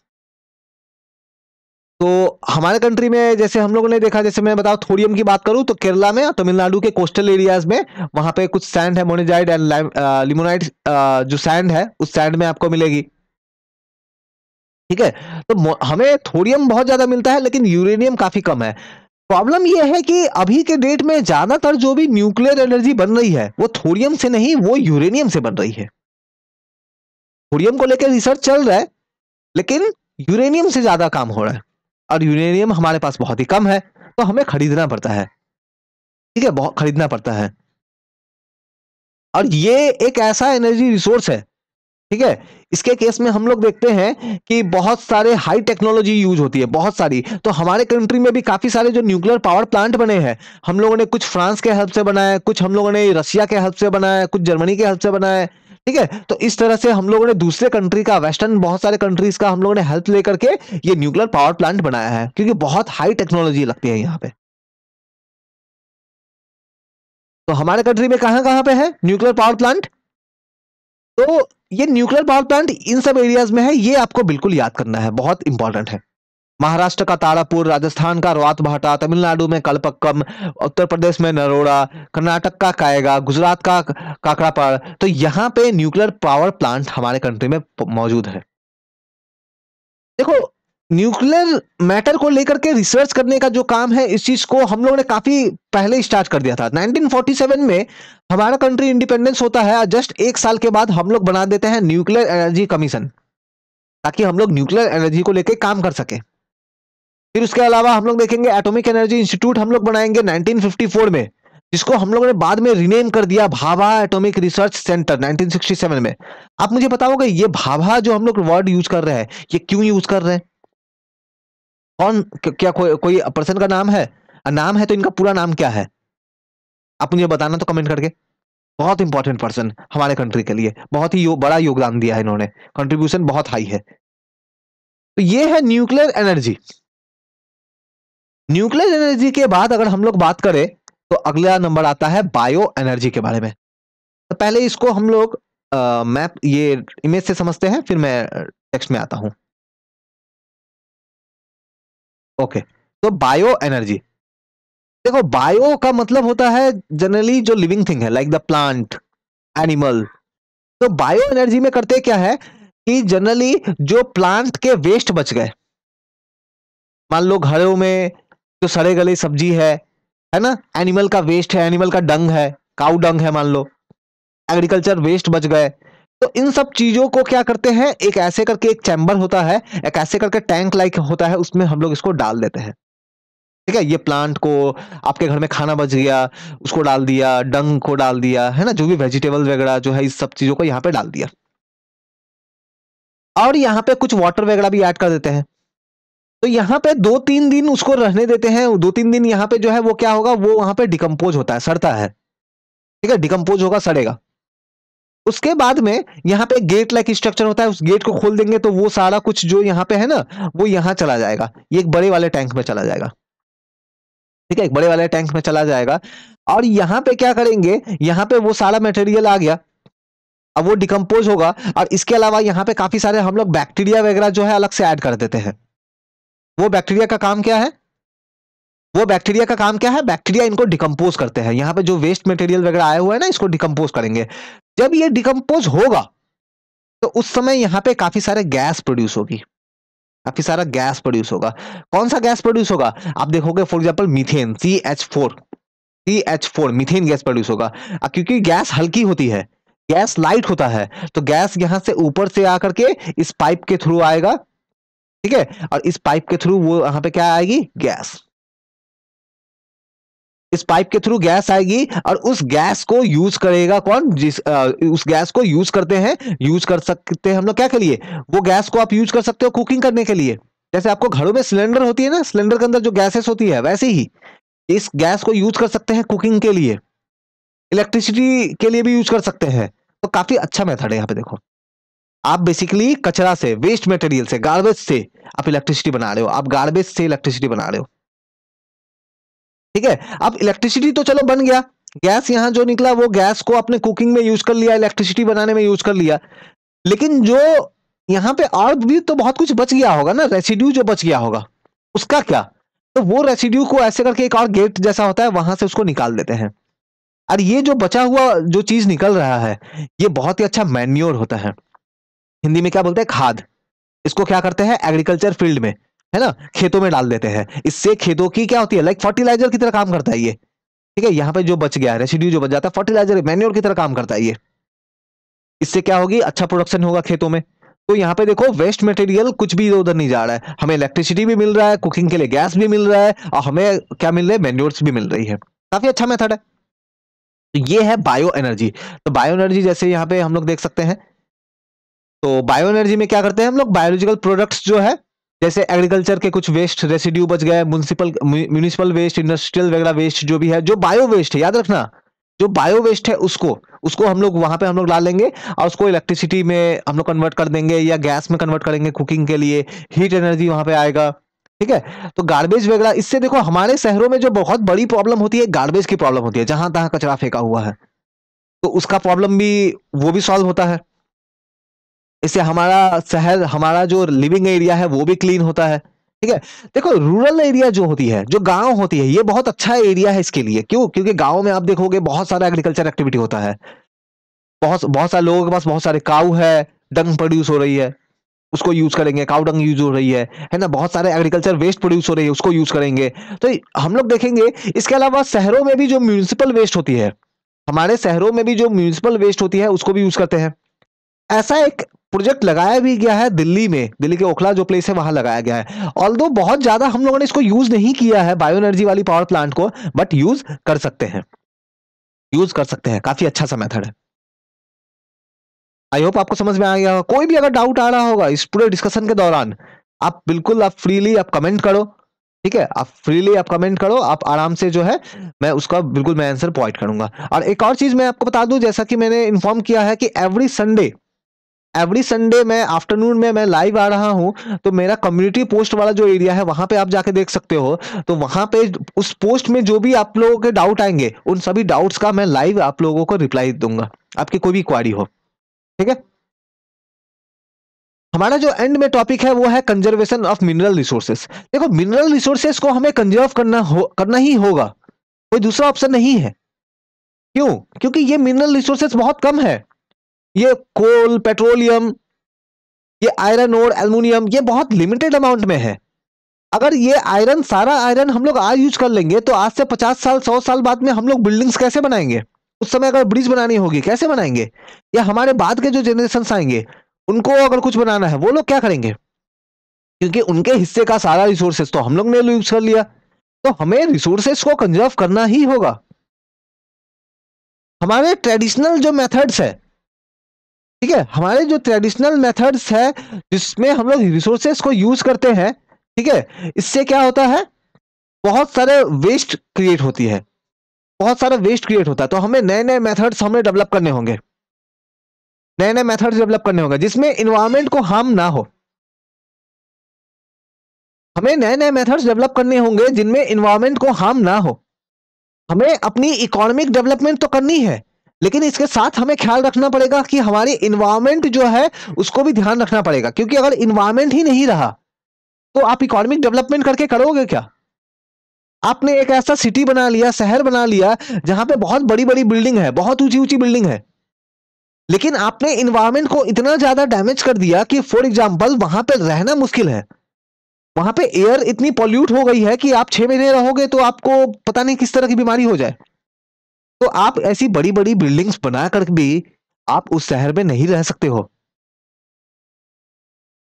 तो हमारे कंट्री में जैसे हम लोगों ने देखा जैसे मैं बताऊँ थोड़ियम की बात करूँ तो केरला में तमिलनाडु के कोस्टल एरियाज में वहाँ पे कुछ सैंड है मोनेजाइड एंड लिमोनाइड जो सैंड है उस सैंड में आपको मिलेगी ठीक है तो हमें थोड़ियम बहुत ज़्यादा मिलता है लेकिन यूरेनियम काफ़ी कम है प्रॉब्लम यह है कि अभी के डेट में ज़्यादातर जो भी न्यूक्लियर एनर्जी बन रही है वो थोड़ियम से नहीं वो यूरेनियम से बन रही है थोड़ियम को लेकर रिसर्च चल रहा है लेकिन यूरेनियम से ज़्यादा काम हो रहा है और यूरेनियम हमारे पास बहुत ही कम है तो हमें खरीदना पड़ता है ठीक है बहुत खरीदना पड़ता है और ये एक ऐसा एनर्जी रिसोर्स है ठीक है इसके केस में हम लोग देखते हैं कि बहुत सारे हाई टेक्नोलॉजी यूज होती है बहुत सारी तो हमारे कंट्री में भी काफी सारे जो न्यूक्लियर पावर प्लांट बने हैं हम लोगों ने कुछ फ्रांस के हेल्प से बनाया कुछ हम लोगों ने रशिया के हेल्प से बनाया कुछ जर्मनी के हेल्प से बनाया ठीक है तो इस तरह से हम लोगों ने दूसरे कंट्री का वेस्टर्न बहुत सारे कंट्रीज का हम लोगों ने हेल्प लेकर के ये न्यूक्लियर पावर प्लांट बनाया है क्योंकि बहुत हाई टेक्नोलॉजी लगती है यहाँ पे तो हमारे कंट्री में कहां कहां पे है न्यूक्लियर पावर प्लांट तो ये न्यूक्लियर पावर प्लांट इन सब एरियाज में है ये आपको बिल्कुल याद करना है बहुत इंपॉर्टेंट है महाराष्ट्र का तारापुर राजस्थान का रोहतभाटा तमिलनाडु में कलपक्कम उत्तर प्रदेश में नरोड़ा कर्नाटक का कायगा गुजरात का काकड़ापाड़ तो यहाँ पे न्यूक्लियर पावर प्लांट हमारे कंट्री में मौजूद है देखो न्यूक्लियर मैटर को लेकर के रिसर्च करने का जो काम है इस चीज को हम लोगों ने काफी पहले स्टार्ट कर दिया था 1947 में हमारा कंट्री इंडिपेंडेंस होता है जस्ट एक साल के बाद हम लोग बना देते हैं न्यूक्लियर एनर्जी कमीशन ताकि हम लोग न्यूक्लियर एनर्जी को लेकर काम कर सकें फिर उसके अलावा हम लोग देखेंगे एटॉमिक एनर्जी इंस्टीट्यूट हम लोग बनाएंगे 1954 में जिसको हम लोगों ने बाद में रिनेम कर दिया भाभा एटॉमिक रिसर्च सेंटर 1967 में आप मुझे बताओगे ये भाभा जो हम लोग वर्ड यूज कर रहे हैं ये क्यों यूज कर रहे हैं कौन क्या को, कोई पर्सन का नाम है नाम है तो इनका पूरा नाम क्या है आप मुझे बताना तो कमेंट करके बहुत इंपॉर्टेंट पर्सन हमारे कंट्री के लिए बहुत ही यो, बड़ा योगदान दिया है इन्होंने कंट्रीब्यूशन बहुत हाई है तो ये है न्यूक्लियर एनर्जी न्यूक्लियर एनर्जी के बाद अगर हम लोग बात करें तो अगला नंबर आता है बायो एनर्जी के बारे में तो पहले इसको हम लोग मैप ये इमेज से समझते हैं फिर मैं टेक्स्ट में आता हूं ओके तो बायो एनर्जी देखो बायो का मतलब होता है जनरली जो लिविंग थिंग है लाइक द प्लांट एनिमल तो बायो एनर्जी में करते क्या है कि जनरली जो प्लांट के वेस्ट बच गए मान लो घरों में जो सड़े गले सब्जी है है ना एनिमल का वेस्ट है एनिमल का डंग है काउ डंग है मान लो एग्रीकल्चर वेस्ट बच गए तो इन सब चीजों को क्या करते हैं एक ऐसे करके एक चैम्बर होता है एक ऐसे करके टैंक लाइक होता है उसमें हम लोग इसको डाल देते हैं ठीक है ये प्लांट को आपके घर में खाना बच गया उसको डाल दिया डंग को डाल दिया है ना जो भी वेजिटेबल वगैरह जो है इस सब चीजों को यहाँ पे डाल दिया और यहाँ पे कुछ वाटर वगैरह भी ऐड कर देते हैं तो यहाँ पे दो तीन दिन उसको रहने देते हैं दो तीन दिन यहाँ पे जो है वो क्या होगा वो वहां पे डिकम्पोज होता है सड़ता है ठीक है डिकम्पोज होगा सड़ेगा उसके बाद में यहाँ पे गेट लाइक स्ट्रक्चर होता है उस गेट को खोल देंगे तो वो सारा कुछ जो यहाँ पे है ना वो यहाँ चला जाएगा ये एक बड़े वाले टैंक में चला जाएगा ठीक है एक बड़े वाले टैंक में चला जाएगा और यहाँ पे क्या करेंगे यहाँ पे वो सारा मटेरियल आ गया अब वो डिकम्पोज होगा और इसके अलावा यहाँ पे काफी सारे हम लोग बैक्टीरिया वगैरह जो है अलग से ऐड कर देते हैं वो बैक्टीरिया का काम क्या है वो बैक्टीरिया का काम क्या है बैक्टीरिया इनको डिकम्पोज करते हैं यहां पे जो वेस्ट मटेरियल वगैरह आया हुआ है ना इसको डिकम्पोज करेंगे जब ये डिकम्पोज होगा तो उस समय यहाँ पे काफी सारे गैस प्रोड्यूस होगी काफी सारा गैस प्रोड्यूस होगा कौन सा गैस प्रोड्यूस होगा आप देखोगे for example methane C H four C H four methane gas produce होगा क्योंकि गैस हल्की होती है गैस लाइट होता है तो गैस यहां से ऊपर से आकर के इस पाइप के थ्रू आएगा ठीक है और इस पाइप के थ्रू वो यहां पे क्या आएगी गैस इस पाइप के थ्रू गैस आएगी और उस गैस को यूज करेगा कौन जिस आ, उस गैस को यूज करते हैं यूज कर सकते हैं हम लोग क्या के लिए वो गैस को आप यूज कर सकते हो कुकिंग करने के लिए जैसे आपको घरों में सिलेंडर होती है ना सिलेंडर के अंदर जो गैसेस होती है वैसे ही इस गैस को यूज कर सकते हैं कुकिंग के लिए इलेक्ट्रिसिटी के लिए भी यूज कर सकते हैं तो काफी अच्छा मेथड है यहाँ पे देखो आप बेसिकली कचरा से वेस्ट मटेरियल से गार्बेज से आप इलेक्ट्रिसिटी बना रहे हो आप गार्बेज से इलेक्ट्रिसिटी बना रहे हो ठीक है अब इलेक्ट्रिसिटी तो चलो बन गया गैस यहाँ जो निकला वो गैस को आपने कुकिंग में यूज कर लिया इलेक्ट्रिसिटी बनाने में यूज कर लिया लेकिन जो यहाँ पे और भी तो बहुत कुछ बच गया होगा ना रेसिड्यू जो बच गया होगा उसका क्या तो वो रेसिड्यू को ऐसे करके एक और गेट जैसा होता है वहां से उसको निकाल देते हैं और ये जो बचा हुआ जो चीज निकल रहा है ये बहुत ही अच्छा मैन्योर होता है हिंदी में क्या बोलते हैं खाद इसको क्या करते हैं एग्रीकल्चर फील्ड में है ना खेतों में डाल देते हैं इससे खेतों की क्या होती है लाइक फर्टिलाइजर की तरह काम करता है ये ठीक है यहाँ पे जो बच गया रेसिड्यू जो बच जाता है फर्टिलाइजर मैन्योर की तरह काम करता है ये इससे क्या होगी अच्छा प्रोडक्शन होगा खेतों में तो यहाँ पे देखो वेस्ट मटेरियल कुछ भी उधर नहीं जा रहा है हमें इलेक्ट्रिसिटी भी मिल रहा है कुकिंग के लिए गैस भी मिल रहा है और हमें क्या मिल रहा है मैन्योर्स भी मिल रही है काफी अच्छा मेथड है तो ये है बायो एनर्जी तो बायो एनर्जी जैसे यहाँ पे हम लोग देख सकते हैं तो बायो एनर्जी में क्या करते हैं हम लोग बायोलॉजिकल प्रोडक्ट्स जो है जैसे एग्रीकल्चर के कुछ वेस्ट रेसिड्यू बच गए म्यूनसिपल म्यूनिसिपल वेस्ट इंडस्ट्रियल वगैरह वेस्ट जो भी है जो बायो वेस्ट है याद रखना जो बायो वेस्ट है उसको उसको हम लोग वहां पे हम लोग ला लेंगे और उसको इलेक्ट्रिसिटी में हम लोग कन्वर्ट कर देंगे या गैस में कन्वर्ट करेंगे कुकिंग के लिए हीट एनर्जी वहां पे आएगा ठीक है तो गार्बेज वगैरह इससे देखो हमारे शहरों में जो बहुत बड़ी प्रॉब्लम होती है गार्बेज की प्रॉब्लम होती है जहां तहां कचरा फेंका हुआ है तो उसका प्रॉब्लम भी वो भी सॉल्व होता है इससे हमारा शहर हमारा जो लिविंग एरिया है वो भी क्लीन होता है ठीक है देखो रूरल एरिया जो होती है जो गांव होती है ये बहुत अच्छा एरिया है इसके लिए क्यों क्योंकि गांव में आप देखोगे बहुत सारा एग्रीकल्चर एक्टिविटी होता है बहुत बहुत सारे लोगों के पास बहुत सारे काऊ है डंग प्रोड्यूस हो रही है उसको यूज करेंगे काउडंग यूज हो रही है है ना बहुत सारे एग्रीकल्चर वेस्ट प्रोड्यूस हो रही है उसको यूज करेंगे तो हम लोग देखेंगे इसके अलावा शहरों में भी जो म्यूनिसिपल वेस्ट होती है हमारे शहरों में भी जो म्यूनिसिपल वेस्ट होती है उसको भी यूज करते हैं ऐसा एक प्रोजेक्ट लगाया भी गया है दिल्ली में दिल्ली के ओखला जो प्लेस है वहां लगाया गया है ऑल बहुत ज्यादा हम लोगों ने इसको यूज नहीं किया है बायो एनर्जी वाली पावर प्लांट को बट यूज कर सकते हैं यूज कर सकते हैं काफी अच्छा सा मेथड है आई होप आपको समझ में आ गया होगा कोई भी अगर डाउट आ रहा होगा इस पूरे डिस्कशन के दौरान आप बिल्कुल आप फ्रीली आप कमेंट करो ठीक है आप फ्रीली आप कमेंट करो आप आराम से जो है मैं उसका बिल्कुल मैं आंसर प्रोवाइड करूंगा और एक और चीज मैं आपको बता दूं जैसा कि मैंने इन्फॉर्म किया है कि एवरी संडे एवरी संडे मैं आफ्टरनून में मैं लाइव आ रहा हूँ तो मेरा कम्युनिटी पोस्ट वाला जो एरिया है वहां पे आप जाके देख सकते हो तो वहां पे उस पोस्ट में जो भी आप लोगों के डाउट आएंगे उन सभी डाउट्स का मैं लाइव आप लोगों को रिप्लाई दूंगा आपकी कोई भी क्वारी हो ठीक है हमारा जो एंड में टॉपिक है वो है कंजर्वेशन ऑफ मिनरल रिसोर्सेस देखो मिनरल रिसोर्सेस को हमें कंजर्व करना हो करना ही होगा कोई दूसरा ऑप्शन नहीं है क्यों क्योंकि ये मिनरल रिसोर्सेस बहुत कम है ये कोल पेट्रोलियम ये आयरन और एलमुनियम ये बहुत लिमिटेड अमाउंट में है अगर ये आयरन सारा आयरन हम लोग आज यूज कर लेंगे तो आज से पचास साल सौ साल बाद में हम लोग बिल्डिंग्स कैसे बनाएंगे उस समय अगर ब्रिज बनानी होगी कैसे बनाएंगे या हमारे बाद के जो जनरेशन आएंगे उनको अगर कुछ बनाना है वो लोग क्या करेंगे क्योंकि उनके हिस्से का सारा रिसोर्सेस तो हम लोग ने यूज कर लिया तो हमें रिसोर्सेस को कंजर्व करना ही होगा हमारे ट्रेडिशनल जो मेथड्स है ठीक है हमारे जो ट्रेडिशनल मेथड्स है जिसमें हम लोग रिसोर्सेस को यूज करते हैं ठीक है इससे क्या होता है बहुत सारे वेस्ट क्रिएट होती है बहुत सारा वेस्ट क्रिएट होता है तो हमें नए नए मेथड्स हमें डेवलप करने होंगे नए नए मेथड्स डेवलप करने होंगे जिसमें इन्वायरमेंट को हार्म ना हो हमें नए नए मेथड्स डेवलप करने होंगे जिनमें इन्वायरमेंट को हार्म ना हो हमें अपनी इकोनॉमिक डेवलपमेंट तो करनी है लेकिन इसके साथ हमें ख्याल रखना पड़ेगा कि हमारी इन्वायरमेंट जो है उसको भी ध्यान रखना पड़ेगा क्योंकि अगर इन्वायरमेंट ही नहीं रहा तो आप इकोनॉमिक डेवलपमेंट करके करोगे क्या आपने एक ऐसा सिटी बना लिया शहर बना लिया जहां पे बहुत बड़ी बड़ी बिल्डिंग है बहुत ऊंची ऊंची बिल्डिंग है लेकिन आपने इन्वायरमेंट को इतना ज्यादा डैमेज कर दिया कि फॉर एग्जाम्पल वहां पर रहना मुश्किल है वहां पे एयर इतनी पॉल्यूट हो गई है कि आप छह महीने रहोगे तो आपको पता नहीं किस तरह की बीमारी हो जाए तो आप ऐसी बड़ी बड़ी बिल्डिंग्स बनाकर भी आप उस शहर में नहीं रह सकते हो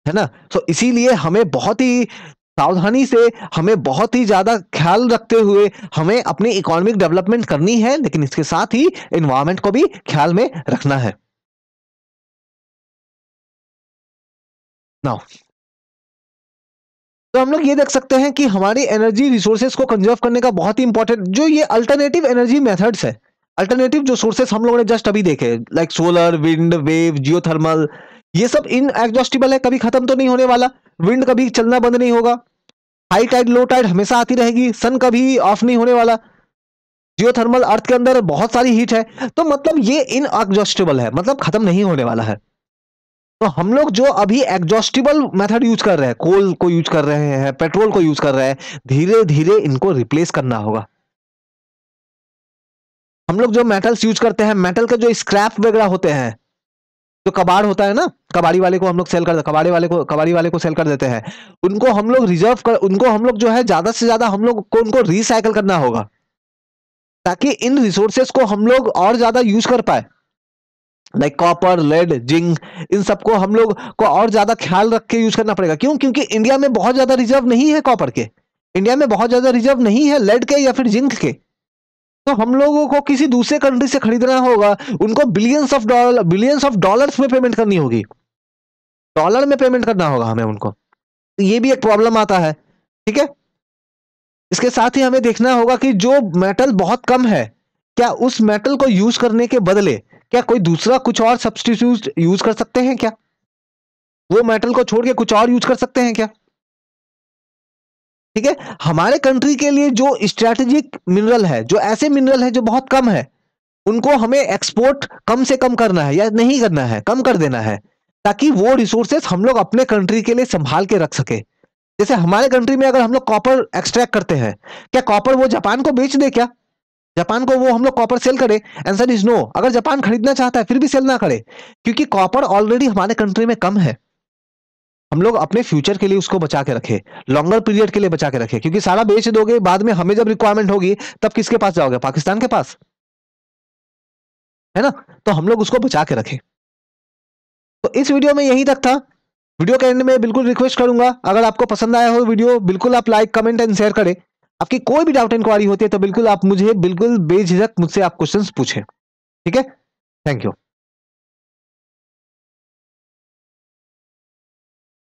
है ना तो इसीलिए हमें बहुत ही सावधानी से हमें बहुत ही ज्यादा ख्याल रखते हुए हमें अपनी इकोनॉमिक डेवलपमेंट करनी है लेकिन इसके साथ ही इन्वायरमेंट को भी ख्याल में रखना है नाउ तो हम लोग ये देख सकते हैं कि हमारी एनर्जी रिसोर्सेज को कंजर्व करने का बहुत ही इंपॉर्टेंट जो ये अल्टरनेटिव एनर्जी मेथड्स है अल्टरनेटिव जो सोर्सेस हम लोगों ने जस्ट अभी देखे like solar wind wave geothermal ये सब इन एग्जॉस्टिबल है कभी खत्म तो नहीं होने वाला विंड कभी चलना बंद नहीं होगा हाई टाइड लो टाइड हमेशा आती रहेगी सन कभी ऑफ नहीं होने वाला जियोथर्मल अर्थ के अंदर बहुत सारी हीट है तो मतलब ये इन एग्जॉस्टिबल है मतलब खत्म नहीं होने वाला है तो हम लोग जो अभी एग्जॉस्टिबल मेथड यूज कर रहे हैं कोल को यूज कर रहे हैं पेट्रोल को यूज कर रहे हैं धीरे धीरे इनको रिप्लेस करना होगा हम लोग जो मेटल्स यूज करते हैं मेटल के जो स्क्रैप वगैरह होते हैं जो कबाड़ होता है ना कबाड़ी वाले को हम लोग सेल कर कबाड़ी वाले को कबाड़ी वाले को सेल कर देते हैं उनको हम लोग रिजर्व कर उनको हम लोग जो है ज्यादा से ज्यादा हम लोग को उनको रिसाइकल करना होगा ताकि इन रिसोर्सेस को हम लोग और ज्यादा यूज कर पाए लाइक कॉपर लेड जिंक इन सबको हम लोग को और ज़्यादा ख्याल रख के यूज़ करना पड़ेगा क्यों क्योंकि इंडिया में बहुत ज़्यादा रिजर्व नहीं है कॉपर के इंडिया में बहुत ज़्यादा रिजर्व नहीं है लेड के या फिर जिंक के तो हम लोगों को किसी दूसरे कंट्री से खरीदना होगा उनको billions of dollar billions of dollars में पेमेंट करनी होगी डॉलर में पेमेंट करना होगा हमें उनको तो ये भी एक प्रॉब्लम आता है ठीक है इसके साथ ही हमें देखना होगा कि जो मेटल बहुत कम है क्या उस मेटल को यूज करने के बदले क्या कोई दूसरा कुछ और सब्सटीट्यूट यूज कर सकते हैं क्या वो मेटल को छोड़ के कुछ और यूज कर सकते हैं क्या ठीक है हमारे कंट्री के लिए जो स्ट्रेटेजिक मिनरल है जो ऐसे मिनरल है जो बहुत कम है उनको हमें एक्सपोर्ट कम से कम करना है या नहीं करना है कम कर देना है ताकि वो रिसोर्सेस हम लोग अपने कंट्री के लिए संभाल के रख सके जैसे हमारे कंट्री में अगर हम लोग कॉपर एक्सट्रैक्ट करते हैं क्या कॉपर वो जापान को बेच दे क्या जापान को वो हम लोग कॉपर सेल करें आंसर इज नो अगर जापान खरीदना चाहता है फिर भी सेल ना करे क्योंकि कॉपर ऑलरेडी हमारे कंट्री में कम है हम लोग अपने फ्यूचर के लिए उसको बचा के रखें लॉन्गर पीरियड के लिए बचा के रखें क्योंकि सारा बेच दोगे बाद में हमें जब रिक्वायरमेंट होगी तब किसके पास जाओगे पाकिस्तान के पास है ना तो हम लोग उसको बचा के रखें तो इस वीडियो में यही तक था वीडियो के एंड में बिल्कुल रिक्वेस्ट करूंगा अगर आपको पसंद आया हो वीडियो बिल्कुल आप लाइक कमेंट एंड शेयर करें आपकी कोई भी डाउट इंक्वायरी होती है तो बिल्कुल आप मुझे बिल्कुल बेझिझक मुझसे आप क्वेश्चन पूछें ठीक है थैंक यू